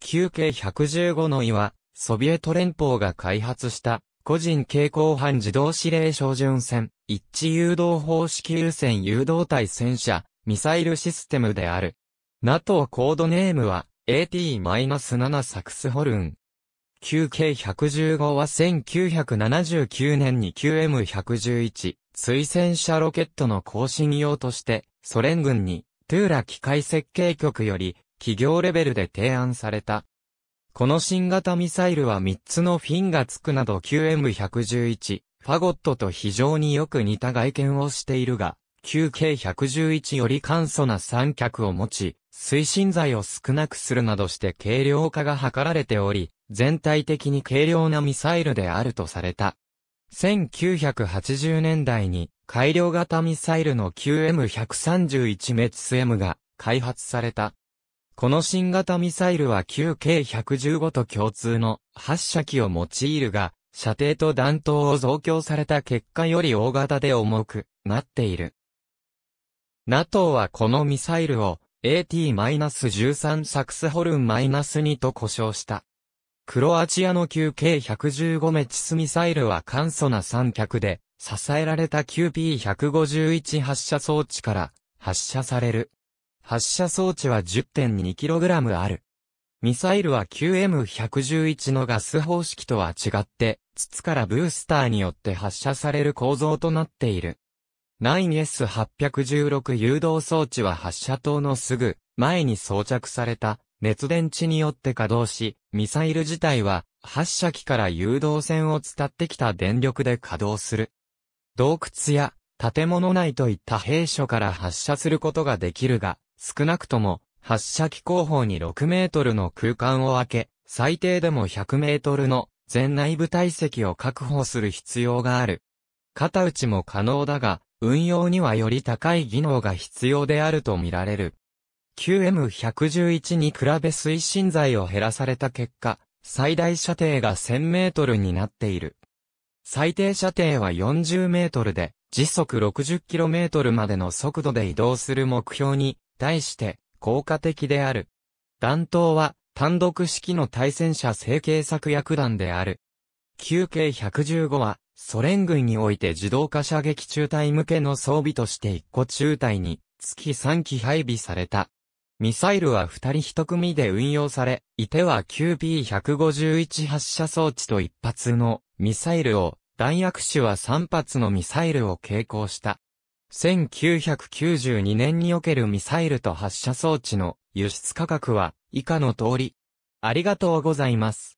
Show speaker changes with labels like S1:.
S1: 旧系115の岩、ソビエト連邦が開発した個人蛍光班自動指令照準戦、一致誘導方式優先誘導体戦車、ミサイルシステムである。NATO コードネームは AT-7 サクスホルン。旧系115は1979年に QM111 推薦車ロケットの更新用としてソ連軍にトゥーラ機械設計局より企業レベルで提案された。この新型ミサイルは3つのフィンがつくなど QM111、ファゴットと非常によく似た外見をしているが、QK111 より簡素な三脚を持ち、推進剤を少なくするなどして軽量化が図られており、全体的に軽量なミサイルであるとされた。1980年代に改良型ミサイルの QM131 メツ M が開発された。この新型ミサイルは旧 K115 と共通の発射機を用いるが、射程と弾頭を増強された結果より大型で重くなっている。NATO はこのミサイルを AT-13 サクスホルン -2 と呼称した。クロアチアの旧 K115 メチスミサイルは簡素な三脚で支えられた QP151 発射装置から発射される。発射装置は 10.2kg ある。ミサイルは QM111 のガス方式とは違って、筒からブースターによって発射される構造となっている。9S816 誘導装置は発射塔のすぐ前に装着された熱電池によって稼働し、ミサイル自体は発射機から誘導線を伝ってきた電力で稼働する。洞窟や建物内といった閉所から発射することができるが、少なくとも、発射機後方に6メートルの空間を空け、最低でも100メートルの全内部体積を確保する必要がある。肩打ちも可能だが、運用にはより高い技能が必要であるとみられる。QM111 に比べ推進剤を減らされた結果、最大射程が1000メートルになっている。最低射程は40メートルで、時速60キロメートルまでの速度で移動する目標に対して効果的である。弾頭は単独式の対戦車成形作薬弾である。q k 1 1 5はソ連軍において自動化射撃中隊向けの装備として1個中隊に月3機配備された。ミサイルは2人1組で運用され、いては QP151 発射装置と1発のミサイルを、弾薬師は3発のミサイルを携行した。1992年におけるミサイルと発射装置の輸出価格は以下の通り。ありがとうございます。